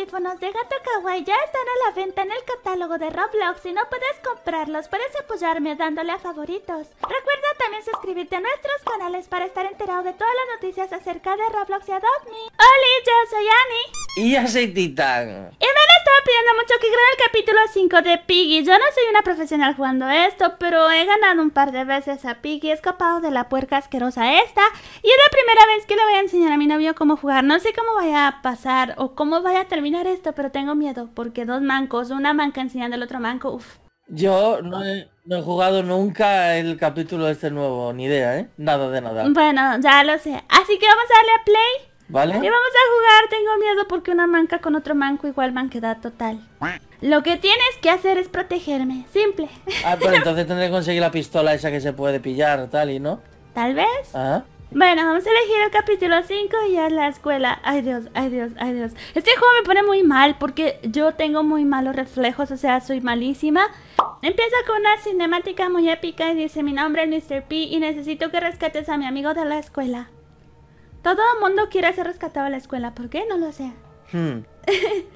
audífonos de Gato Kawaii ya están a la venta en el catálogo de Roblox y no puedes comprarlos, puedes apoyarme dándole a favoritos. Recuerda también suscribirte a nuestros canales para estar enterado de todas las noticias acerca de Roblox y Adopt Me. Hola, Yo soy Annie. Y yo soy Titán. Y me han estado pidiendo mucho que grabe el capítulo 5 de Piggy. Yo no soy una profesional jugando esto, pero he ganado un par de veces a Piggy, escapado de la puerca asquerosa esta. Y es la primera vez que le voy a enseñar a mi novio cómo jugar. No sé cómo vaya a pasar o cómo vaya a terminar esto, pero tengo miedo, porque dos mancos, una manca enseñando al otro manco, Yo no he, jugado nunca el capítulo este nuevo, ni idea, ¿eh? Nada de nada. Bueno, ya lo sé. Así que vamos a darle a play. ¿Vale? Y vamos a jugar, tengo miedo porque una manca con otro manco igual manquedad total. Lo que tienes que hacer es protegerme, simple. Ah, pero entonces tendré que conseguir la pistola esa que se puede pillar, tal y no. Tal vez. Ajá. Ah. Bueno, vamos a elegir el capítulo 5 y a la escuela. Ay Dios, ay Dios, ay Dios. Este juego me pone muy mal porque yo tengo muy malos reflejos, o sea, soy malísima. Empieza con una cinemática muy épica y dice, mi nombre es Mr. P y necesito que rescates a mi amigo de la escuela. Todo el mundo quiere ser rescatado a la escuela, ¿por qué? No lo sé. Hmm.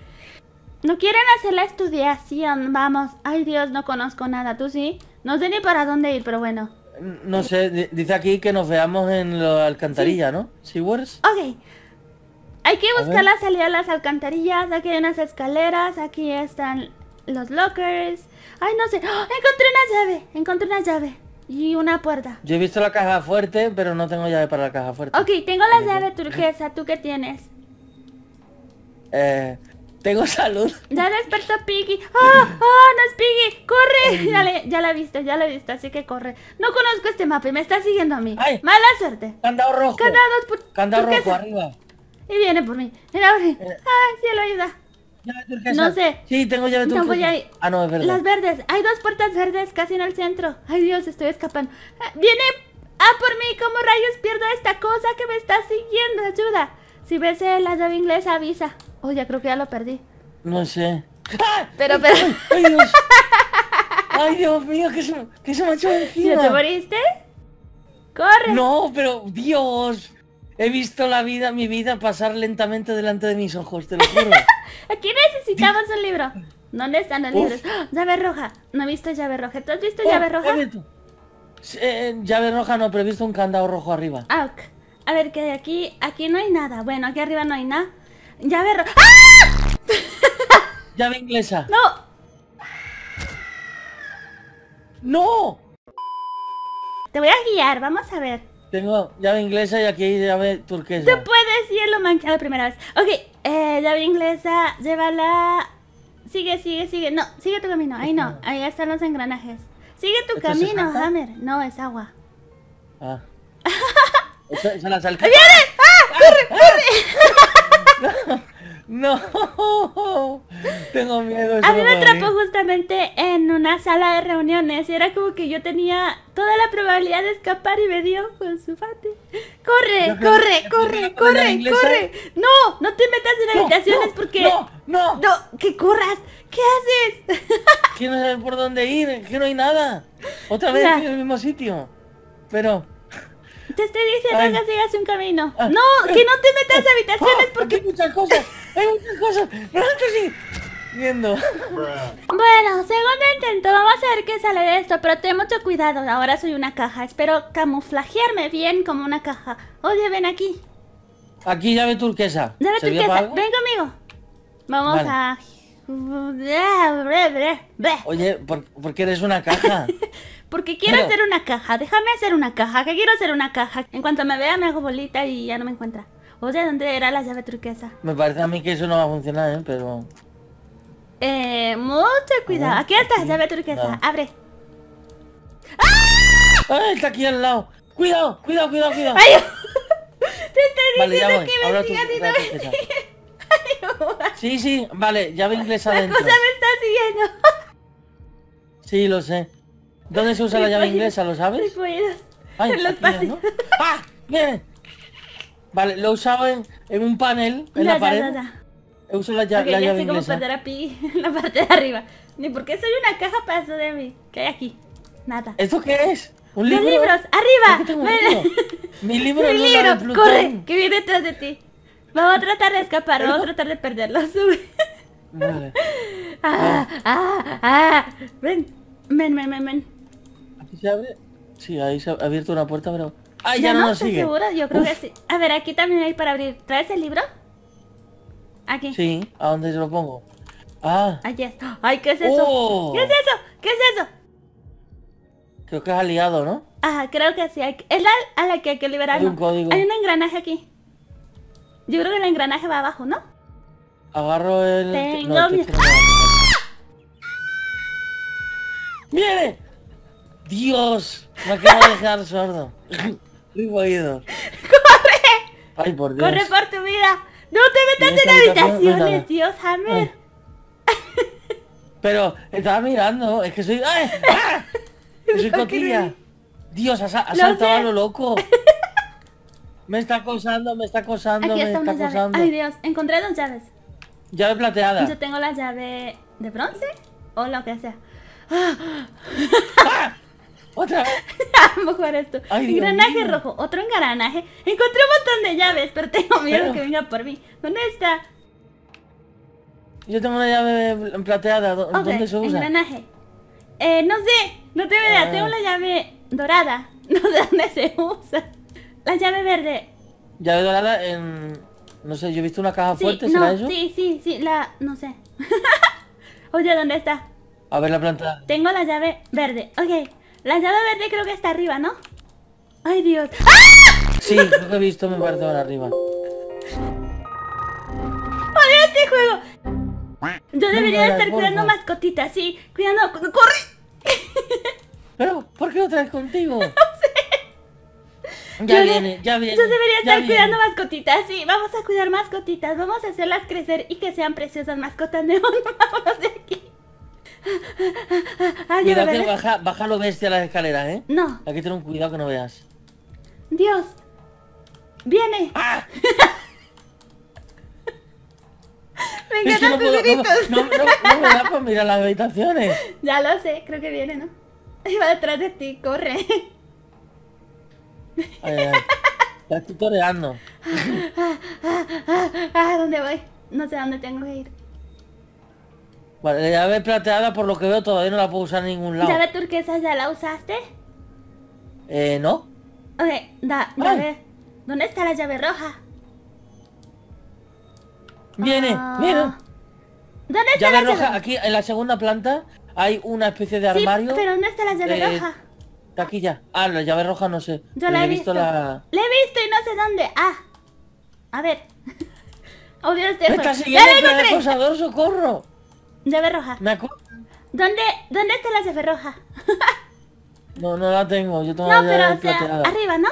no quieren hacer la estudiación, vamos. Ay Dios, no conozco nada, ¿tú sí? No sé ni para dónde ir, pero bueno. No sé, dice aquí que nos veamos en la alcantarilla, sí. ¿no? ¿Sewers? Ok. Hay que buscar la salida a las alcantarillas. Aquí hay unas escaleras. Aquí están los lockers. Ay, no sé. ¡Ah! Encontré una llave. Encontré una llave. Y una puerta. Yo he visto la caja fuerte, pero no tengo llave para la caja fuerte. Ok, tengo la llave turquesa. ¿Tú qué tienes? Eh, tengo salud. Ya despertó Piggy. ¡Oh, oh, no es Piggy! ¡Corre! Ya, ya la viste, ya la viste, así que corre. No conozco este mapa y me está siguiendo a mí. Ay, ¡Mala suerte! Candado rojo. Candado, Candado rojo, arriba. Y viene por mí. Eh. ¡Ay, cielo, ayuda! No sé. Sí, tengo llave turquesa. Ah, no, es verdad. Las verdes. Hay dos puertas verdes casi en el centro. Ay, Dios, estoy escapando. Ah, viene a por mí. ¿Cómo rayos pierdo esta cosa que me está siguiendo? Ayuda. Si ves eh, la llave inglesa, avisa. Oh, ya creo que ya lo perdí. No sé. ¡Ah! Pero, pero... ¡Ay, Dios! ¡Ay, Dios mío! ¿Qué se, qué me ha hecho encima? ¿Ya te moriste? ¡Corre! No, pero... ¡Dios! He visto la vida, mi vida pasar lentamente delante de mis ojos, te lo juro. Aquí necesitamos un libro. ¿Dónde están los libros? ¡Ah! ¡Llave roja! No he visto llave roja. ¿Tú has visto oh, llave roja? tú! Eh, llave roja no, pero he visto un candado rojo arriba. Ah, A ver, que aquí, aquí no hay nada. Bueno, aquí arriba no hay nada. Llave roja. ¡Ah! Llave inglesa. No. No. Te voy a guiar, vamos a ver. Tengo llave inglesa y aquí hay llave turquesa. Tú puedes ir lo manchado primera vez. Ok, eh, llave inglesa, llévala. Sigue, sigue, sigue. No, sigue tu camino. Ahí no, ahí están los engranajes. Sigue tu camino, Hammer. No, es agua. Ah. ¿Esa, esa la ¡Viene! ¡Ah! ¡Ah! ¡Corre, ¡Ah! corre! No, tengo miedo. A mí me atrapó justamente en una sala de reuniones y era como que yo tenía toda la probabilidad de escapar y me dio con pues, su fate. Corre, corre, corre, corre, corre. No, no te metas en habitaciones porque... No, no. No, que corras. ¿Qué haces? no sabe por dónde ir, que no hay nada. Otra vez en el mismo sitio. Pero... Te estoy diciendo que sigas un camino. Ah. No, que no te metas a habitaciones ah, porque... Hay muchas cosas, hay muchas cosas. Bueno, segundo intento. Vamos a ver qué sale de esto, pero ten mucho cuidado. Ahora soy una caja. Espero camuflajearme bien como una caja. Oye, ven aquí. Aquí llave turquesa. Llave turquesa. Ven conmigo. Vamos a... Oye, ¿por qué eres una caja? Porque quiero hacer una caja. Déjame hacer una caja. Que quiero hacer una caja. En cuanto me vea, me hago bolita y ya no me encuentra. O sea, ¿dónde era la llave turquesa? Me parece a mí que eso no va a funcionar, ¿eh? Pero... Eh, mucho cuidado. Ah, aquí está la llave turquesa. Abre. ¡Ah! ¡Ay, ¡Ah! está aquí al lado! ¡Cuidado, cuidado, cuidado, cuidado! ¡Ay! Te estoy diciendo que me sigas y no me sí, sí, vale, llave inglesa La cosa me está siguiendo. Sí, lo sé. ¿Dónde se usa la llave inglesa? ¿Lo sabes? Ay, en los pasillos. ¿no? ¡Ah! Bien. Vale, lo usaba en, en un panel, en la, la pared. He Uso la, llave, inglesa la ya sé cómo perder a Piggy en la parte de arriba. Ni porque soy una caja para de mí. ¿Qué hay aquí? Nada. ¿Esto qué es? ¿Un libro? libros! ¡Arriba! Mi libro Mi libro, de corre, que viene detrás de ti. Vamos a tratar de escapar, vamos a tratar de perderlo. Sube. ah, ah, ah. Ven, ven, ven, ven, ven se Sí, ahí se ha abierto una puerta, pero... ¡Ah, ah ya no, sigue! Yo creo que A ver, aquí también hay para abrir. ¿Traes el libro? Aquí. Sí, ¿a dónde se lo pongo? Ah. está. ¡Ay, qué es eso! Oh. ¿Qué es eso? ¿Qué es eso? Creo que es aliado, ¿no? Ajá, creo que sí. Es la a la que hay que liberar. Hay un código. un engranaje aquí. Yo creo que el engranaje va abajo, ¿no? Agarro el... Tengo Dios, me quiero de dejar sordo. oído. ¡Corre! Ay, por Dios. ¡Corre por tu vida! ¡No te metas en habitaciones, Dios, Hammer! Pero estaba mirando, es que soy... ¡Ay! ¡Ah! soy cotilla. Dios, ha, a lo loco. Me está acosando, me está acosando, me está acosando. Ay, Dios, encontré dos llaves. Llave plateada. Yo tengo la llave de bronce o lo que sea. ¡Ah! otra. Vamos a esto. engranaje rojo, otro engranaje. Encontré un montón de llaves, pero tengo miedo que venga por mí. ¿Dónde está? Yo tengo una llave plateada. ¿Dónde se usa? Engranaje. Eh, no sé, no tengo idea. Ah. Tengo la llave dorada. No sé dónde se usa. La llave verde. Llave dorada en. No sé, yo he visto una caja fuerte, ¿será eso? Sí, sí, sí, la... no sé. Oye, ¿dónde está? A ver la planta. Tengo la llave verde. Ok, la llave verde creo que está arriba, ¿no? Ay, Dios. ¡Ah! Sí, creo que he visto un ahora arriba. ¡Odio este juego! Yo debería estar cuidando mascotitas, sí. Cuidando... ¡Corre! Pero, ¿por qué otra traes contigo? No sé. Ya viene, ya viene. Yo debería estar cuidando mascotitas, sí. Vamos a cuidar mascotitas. Vamos a hacerlas crecer y que sean preciosas mascotas neón. Vámonos de aquí. cuidado que baja, lo bestia las escaleras, ¿eh? No. Hay que tener un cuidado que no veas. Dios. Viene. ¡Ah! me encantan no tus No, me da por mirar las habitaciones. Ya lo sé, creo que viene, ¿no? Va detrás de ti, corre. Ay, ay. Estás tutoreando. Ah, ah, ah, ah, ¿Dónde voy? No sé a dónde tengo que ir. Vale, la llave plateada por lo que veo todavía no la puedo usar en ningún lado. ¿Llave turquesa ya la usaste? Eh, no. Ok, da, ver. ¿Dónde está la llave roja? Viene, ah. viene. ¿Dónde está la llave roja? Aquí en la segunda planta hay una especie de armario. Sí, pero ¿dónde está la llave eh, roja? Está aquí ya. Ah, la llave roja no sé. Yo la he, visto. La... he visto y no sé dónde. Ah. A ver. Obvio, este. ya socorro. Llave roja. ¿Dónde, ¿Dónde está la llave roja? no, no la tengo. Yo tengo no, la pero, o arriba, ¿no?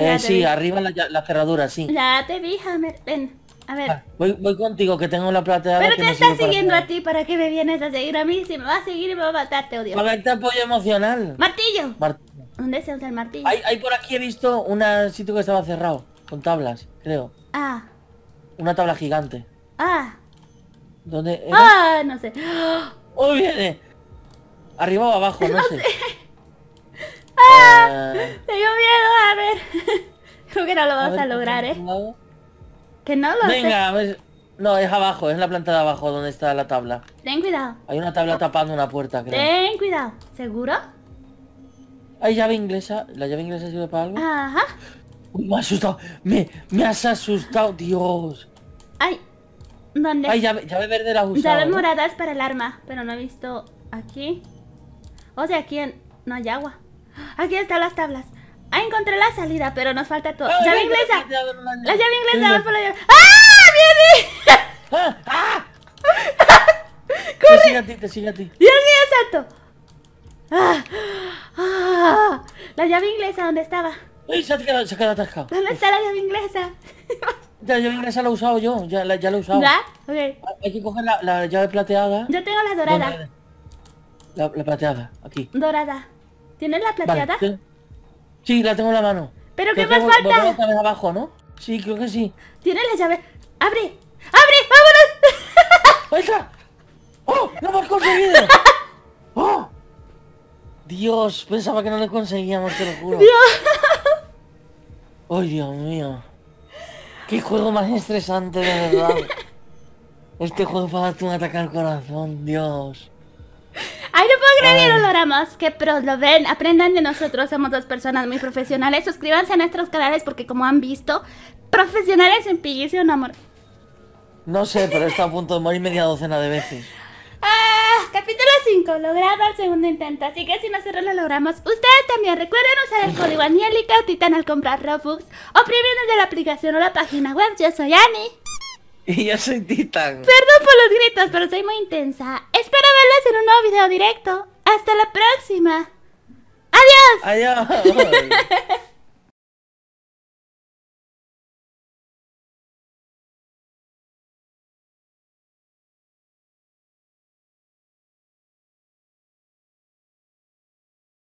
Eh, sí, arriba la, cerradura, sí. Ya te vi, Hammer. Ven, a ver. Ah, voy, voy, contigo, que tengo la plateada. Pero te está siguiendo a ti, ¿para qué me vienes a seguir a mí? Si me va a seguir y me va a matar, te odio. A ver, apoyo emocional. ¡Martillo! martillo. dónde se usa el martillo? Hay, hay por aquí, he visto un sitio que estaba cerrado, con tablas, creo. Ah. Una tabla gigante. Ah. ¿Dónde era? ¡Ah! No sé. ¡Oh, viene! Arriba o abajo, no, sé. ¡Ah! ah. miedo, a ver. Creo que no lo vas a, lograr, ¿eh? Que no lo Venga, ver. No, es abajo, es la planta de abajo donde está la tabla. Ten cuidado. Hay una tabla tapando una puerta, creo. Ten cuidado. ¿Seguro? Hay llave inglesa. ¿La llave inglesa sirve para algo? Ajá. Uy, me ha asustado. Me, me has asustado, Dios. Ay, ¿Dónde? Ay, llave, llave verde la usada. Llave morada es para el arma, pero no he visto aquí. O sea, aquí en... no hay agua. Aquí están las tablas. Ah, encontré la salida, pero nos falta todo. llave inglesa. la llave inglesa, la ah. viene ah, ah. corre Te sigue a ti, te sigue a ti. ¡Dios mío, santo! ¡Ah! ¡Ah! La llave inglesa, ¿dónde estaba? ¡Uy, se ha quedado, se ha quedado atascado! ¿Dónde está la llave inglesa? Ya, yo ingresa lo he usado yo, ya, la, ya he usado. ¿Ya? Okay. Hay que coger la, la, llave plateada. Yo tengo la dorada. La, plateada, aquí. Dorada. ¿Tienes la plateada? Sí, la tengo en la mano. ¿Pero qué más falta? Otra abajo, ¿no? Sí, creo que sí. ¿Tienes la llave? ¡Abre! ¡Abre! ¡Vámonos! ¡Ahí está! ¡Oh! ¡Lo hemos conseguido! ¡Oh! Dios, pensaba que no lo conseguíamos, te lo juro. ¡Dios! ¡Ay, oh, Dios mío! Qué juego más estresante, de verdad. este juego para tú atacar corazón, Dios. Ay, no puedo creer que Que pros lo ven. Aprendan de nosotros. Somos dos personas muy profesionales. Suscríbanse a nuestros canales porque, como han visto, profesionales en y un amor. No sé, pero está a punto de morir media docena de veces. 5, logrado el segundo intento. Así que si nosotros lo logramos, ustedes también recuerden usar el código Anielica o Titan al comprar Robux o primero de la aplicación o la página web. Yo soy Annie Y yo soy Titan. Perdón por los gritos, pero soy muy intensa. Espero verlos en un nuevo video directo. Hasta la próxima. Adiós. Adiós.